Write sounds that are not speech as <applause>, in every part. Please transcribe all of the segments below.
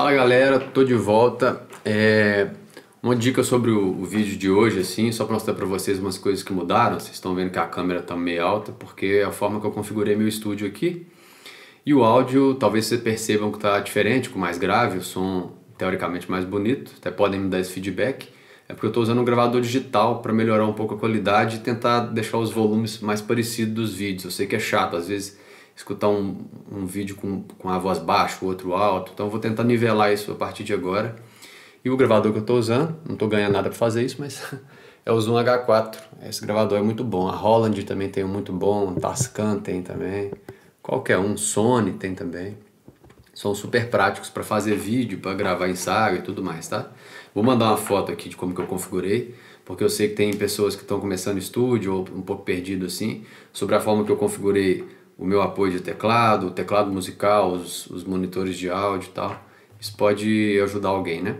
Fala galera, tô de volta. É... Uma dica sobre o, o, vídeo de hoje, assim, só para mostrar para vocês umas coisas que mudaram. Vocês estão vendo que a câmera tá meio alta, porque é a forma que eu configurei meu estúdio aqui. E o áudio, talvez vocês percebam que tá diferente, com mais grave, o som teoricamente mais bonito. Até podem me dar esse feedback. É porque eu estou usando um gravador digital para melhorar um pouco a qualidade e tentar deixar os volumes mais parecidos dos vídeos. Eu sei que é chato, às vezes escutar um, um vídeo com, com a voz baixa, o outro alto. Então eu vou tentar nivelar isso a partir de agora. E o gravador que eu estou usando, não estou ganhando nada para fazer isso, mas <laughs> é o Zoom H4. Esse gravador é muito bom. A Holland também tem um muito bom, Tascam tem também. Qualquer um, Sony tem também. São super práticos para fazer vídeo, para gravar ensaio e tudo mais, tá? Vou mandar uma foto aqui de como que eu configurei, porque eu sei que tem pessoas que estão começando estúdio ou um pouco perdido assim, sobre a forma que eu configurei o meu apoio de teclado, o teclado musical, os, os monitores de áudio e tal. Isso pode ajudar alguém, né?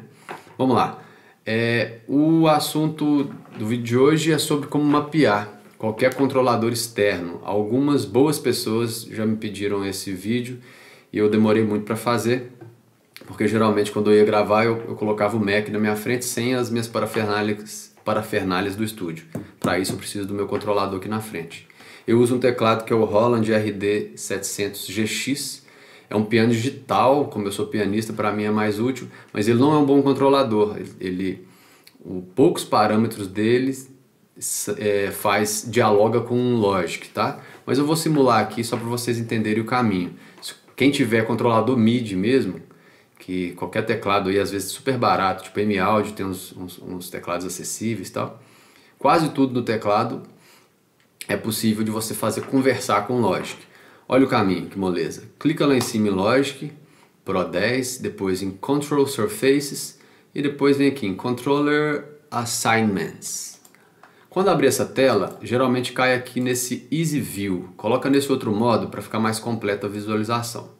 Vamos lá. É, o assunto do vídeo de hoje é sobre como mapear qualquer controlador externo. Algumas boas pessoas já me pediram esse vídeo e eu demorei muito para fazer, porque geralmente quando eu ia gravar eu, eu, colocava o Mac na minha frente sem as minhas parafernálias, parafernálias do estúdio. Para isso eu preciso do meu controlador aqui na frente. Eu uso um teclado que é o Roland RD700GX. É um piano digital, como eu sou pianista, para mim é mais útil, mas ele não é um bom controlador. Ele, o, poucos parâmetros dele é, faz dialoga com um Logic, tá? Mas eu vou simular aqui só para vocês entenderem o caminho. Quem tiver controlador MIDI mesmo, que qualquer teclado aí às vezes super barato, tipo M-Audio, tem uns, uns, uns teclados acessíveis e tal, quase tudo no teclado é possível de você fazer conversar com Logic. Olha o caminho, que moleza. Clica lá em cima em Logic, Pro 10, depois em Control Surfaces e depois vem aqui em Controller Assignments. Quando abrir essa tela, geralmente cai aqui nesse Easy View. Coloca nesse outro modo para ficar mais completa a visualização.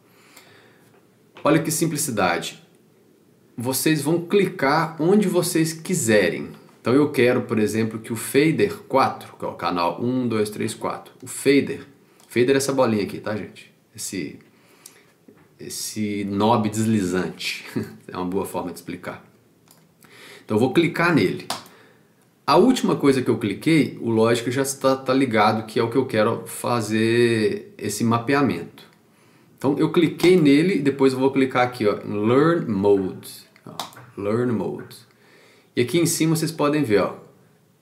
Olha que simplicidade. Vocês vão clicar onde vocês quiserem. Então eu quero, por exemplo, que o fader 4, que é o canal 1, 2, 3, 4, o fader, fader é essa bolinha aqui, tá gente? Esse, esse knob deslizante, <laughs> é uma boa forma de explicar. Então eu vou clicar nele. A última coisa que eu cliquei, o lógico já está tá ligado que é o que eu quero fazer esse mapeamento. Então eu cliquei nele e depois eu vou clicar aqui ó, em Learn Mode. Ó, Learn Mode. E aqui em cima vocês podem ver, ó,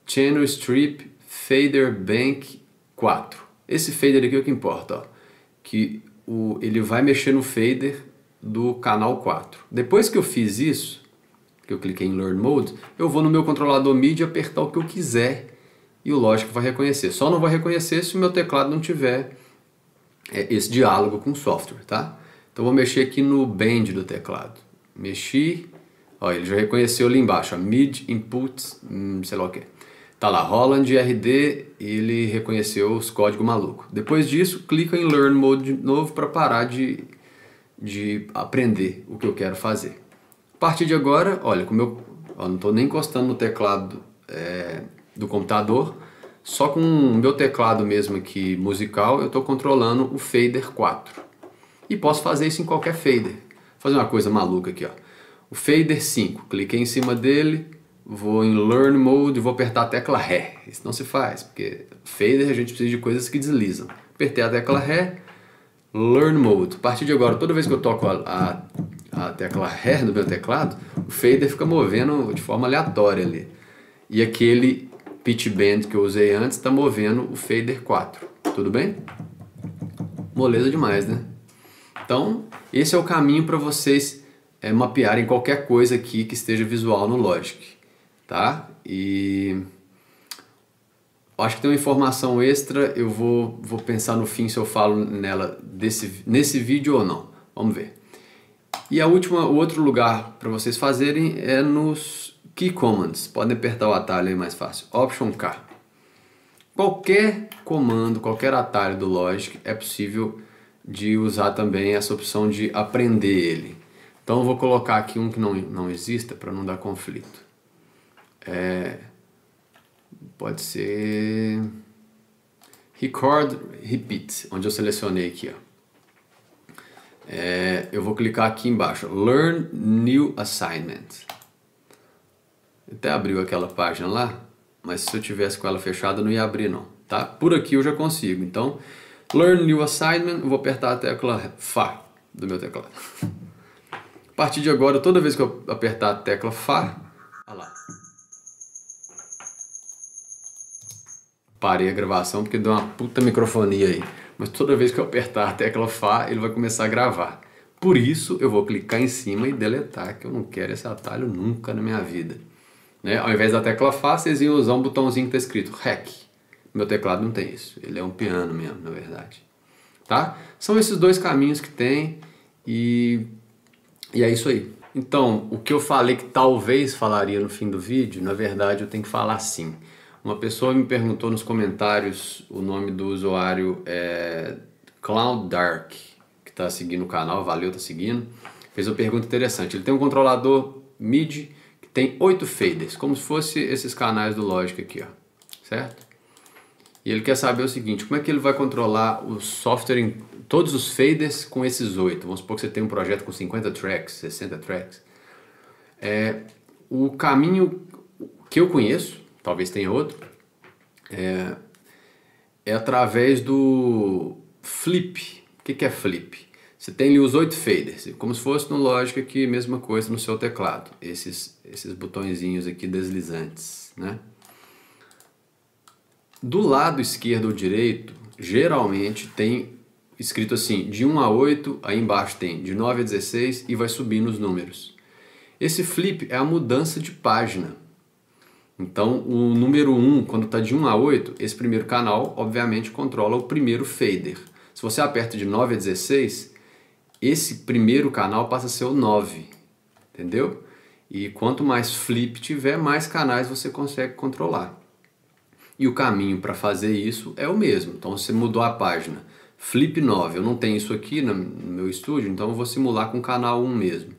Channel Strip Fader Bank 4. Esse fader aqui é o que importa, ó, que o, ele vai mexer no fader do canal 4. Depois que eu fiz isso, que eu cliquei em Learn Mode, eu vou no meu controlador MIDI apertar o que eu quiser e o Logic vai reconhecer. Só não vai reconhecer se o meu teclado não tiver é, esse diálogo com o software, tá? Então vou mexer aqui no bend do teclado. Mexi, Ó, ele já reconheceu ali embaixo, ó, mid inputs, hum, sei lá o que. Tá lá, Holland RD, ele reconheceu os códigos maluco. Depois disso, clica em Learn Mode de novo para parar de, de aprender o que eu quero fazer. A partir de agora, olha, como eu ó, não estou nem encostando no teclado é, do computador, só com o meu teclado mesmo aqui musical, eu estou controlando o fader 4. E posso fazer isso em qualquer fader. Vou fazer uma coisa maluca aqui, ó. O fader 5, cliquei em cima dele, vou em Learn Mode e vou apertar a tecla Ré. Isso não se faz, porque fader a gente precisa de coisas que deslizam. Apertei a tecla Ré, Learn Mode. A partir de agora, toda vez que eu toco a, a, a tecla Ré do meu teclado, o fader fica movendo de forma aleatória ali. E aquele pitch bend que eu usei antes está movendo o fader 4. Tudo bem? Moleza demais, né? Então, esse é o caminho para vocês é, mapearem qualquer coisa aqui que esteja visual no Logic, tá? E acho que tem uma informação extra, eu vou, vou pensar no fim se eu falo nela desse, nesse vídeo ou não, vamos ver. E a última, o outro lugar para vocês fazerem é nos Key Commands, podem apertar o atalho aí mais fácil, Option K. Qualquer comando, qualquer atalho do Logic é possível de usar também essa opção de aprender ele. Então eu vou colocar aqui um que não, não exista para não dar conflito. É, pode ser Record Repeat, onde eu selecionei aqui. Ó. É, eu vou clicar aqui embaixo, Learn New Assignment. Até abriu aquela página lá, mas se eu tivesse com ela fechada não ia abrir não, tá? Por aqui eu já consigo, então Learn New Assignment, eu vou apertar a tecla Fá do meu teclado. <laughs> A partir de agora, toda vez que eu apertar a tecla Fá, olha lá. Parei a gravação porque deu uma puta microfonia aí. Mas toda vez que eu apertar a tecla Fá, ele vai começar a gravar. Por isso, eu vou clicar em cima e deletar, que eu não quero esse atalho nunca na minha vida. Né? Ao invés da tecla Fá, vocês iam usar um botãozinho que está escrito REC. Meu teclado não tem isso. Ele é um piano mesmo, na verdade. Tá? São esses dois caminhos que tem e e é isso aí. Então, o que eu falei que talvez falaria no fim do vídeo, na verdade eu tenho que falar sim. Uma pessoa me perguntou nos comentários o nome do usuário é Cloud Dark, que está seguindo o canal, valeu, tá seguindo. Fez uma pergunta interessante. Ele tem um controlador MIDI que tem oito faders, como se fosse esses canais do Logic aqui, ó. Certo? E ele quer saber o seguinte: como é que ele vai controlar o software em todos os faders com esses oito? Vamos supor que você tem um projeto com 50 tracks, 60 tracks. É, o caminho que eu conheço, talvez tenha outro, é, é através do flip. O que, é flip? Você tem ali os oito faders, como se fosse no Logic aqui, mesma coisa no seu teclado. Esses, esses botõezinhos aqui deslizantes, né? Do lado esquerdo ou direito, geralmente tem escrito assim, de 1 a 8, aí embaixo tem de 9 a 16 e vai subindo os números. Esse flip é a mudança de página. Então, o número 1, quando está de 1 a 8, esse primeiro canal, obviamente, controla o primeiro fader. Se você aperta de 9 a 16, esse primeiro canal passa a ser o 9, entendeu? E quanto mais flip tiver, mais canais você consegue controlar e o caminho para fazer isso é o mesmo. Então você mudou a página. Flip 9, eu não tenho isso aqui no meu estúdio, então eu vou simular com o canal 1 mesmo.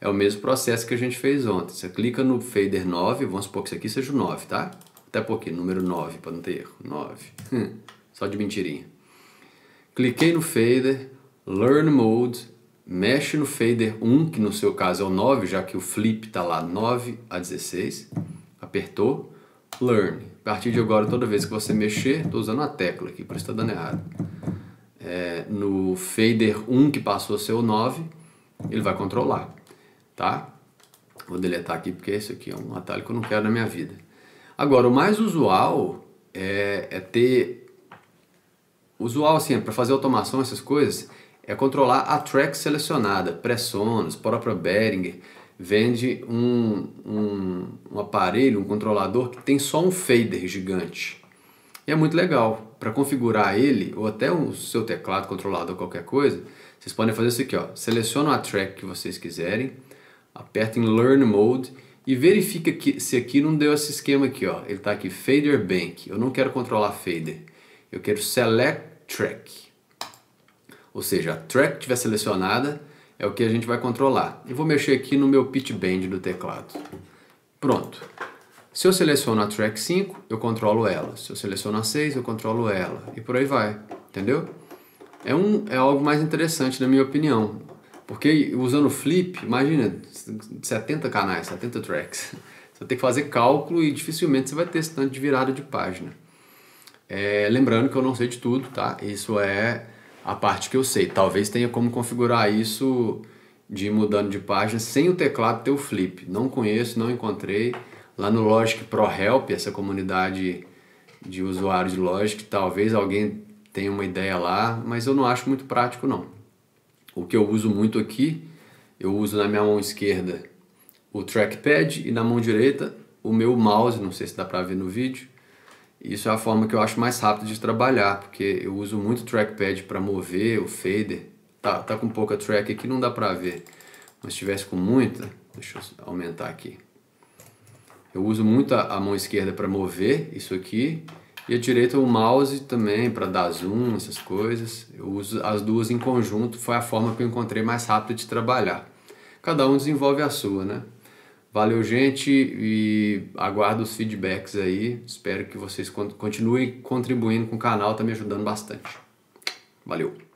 É o mesmo processo que a gente fez ontem. Você clica no fader 9, vamos supor que isso aqui seja o 9, tá? Até porque, número 9, para não ter erro. 9. <laughs> Só de mentirinha. Cliquei no fader, learn mode, mexe no fader 1, que no seu caso é o 9, já que o flip está lá 9 a 16. Apertou learn. A partir de agora, toda vez que você mexer, estou usando a tecla aqui, por isso está dando errado. É, no fader 1 que passou a ser o 9, ele vai controlar, tá? Vou deletar aqui porque esse aqui é um atalho que eu não quero na minha vida. Agora, o mais usual é, é ter... Usual, assim, é para fazer automação, essas coisas, é controlar a track selecionada, pressonos, própria Behringer, vende um, um, um aparelho, um controlador que tem só um fader gigante. E é muito legal. Para configurar ele, ou até o seu teclado, controlador, qualquer coisa, vocês podem fazer isso aqui. Ó. Selecionam a track que vocês quiserem, aperta em Learn Mode e verifica que, se aqui não deu esse esquema aqui. Ó. Ele está aqui, Fader Bank. Eu não quero controlar fader. Eu quero Select Track. Ou seja, a track que estiver selecionada, é o que a gente vai controlar. E vou mexer aqui no meu pitch bend do teclado. Pronto. Se eu seleciono a track 5, eu controlo ela. Se eu seleciono a 6, eu controlo ela. E por aí vai, entendeu? É, um, é algo mais interessante, na minha opinião. Porque usando flip, imagina, 70 canais, 70 tracks. <laughs> Você tem que fazer cálculo e dificilmente você vai ter esse tanto de virada de página. É, lembrando que eu não sei de tudo, tá? Isso é a parte que eu sei. Talvez tenha como configurar isso de ir mudando de página sem o teclado ter o flip. Não conheço, não encontrei. Lá no Logic Pro Help, essa comunidade de usuários de Logic, talvez alguém tenha uma ideia lá, mas eu não acho muito prático não. O que eu uso muito aqui, eu uso na minha mão esquerda o trackpad e na mão direita o meu mouse, não sei se dá para ver no vídeo, isso é a forma que eu acho mais rápida de trabalhar, porque eu uso muito trackpad para mover o fader. Tá, tá com pouca track aqui, não dá para ver. Mas se tivesse com muita, deixa eu aumentar aqui. Eu uso muito a, a mão esquerda para mover isso aqui e a direita o mouse também para dar zoom, essas coisas. Eu uso as duas em conjunto, foi a forma que eu encontrei mais rápida de trabalhar. Cada um desenvolve a sua, né? Valeu, gente, e aguardo os feedbacks aí. Espero que vocês continuem contribuindo com o canal, tá me ajudando bastante. Valeu!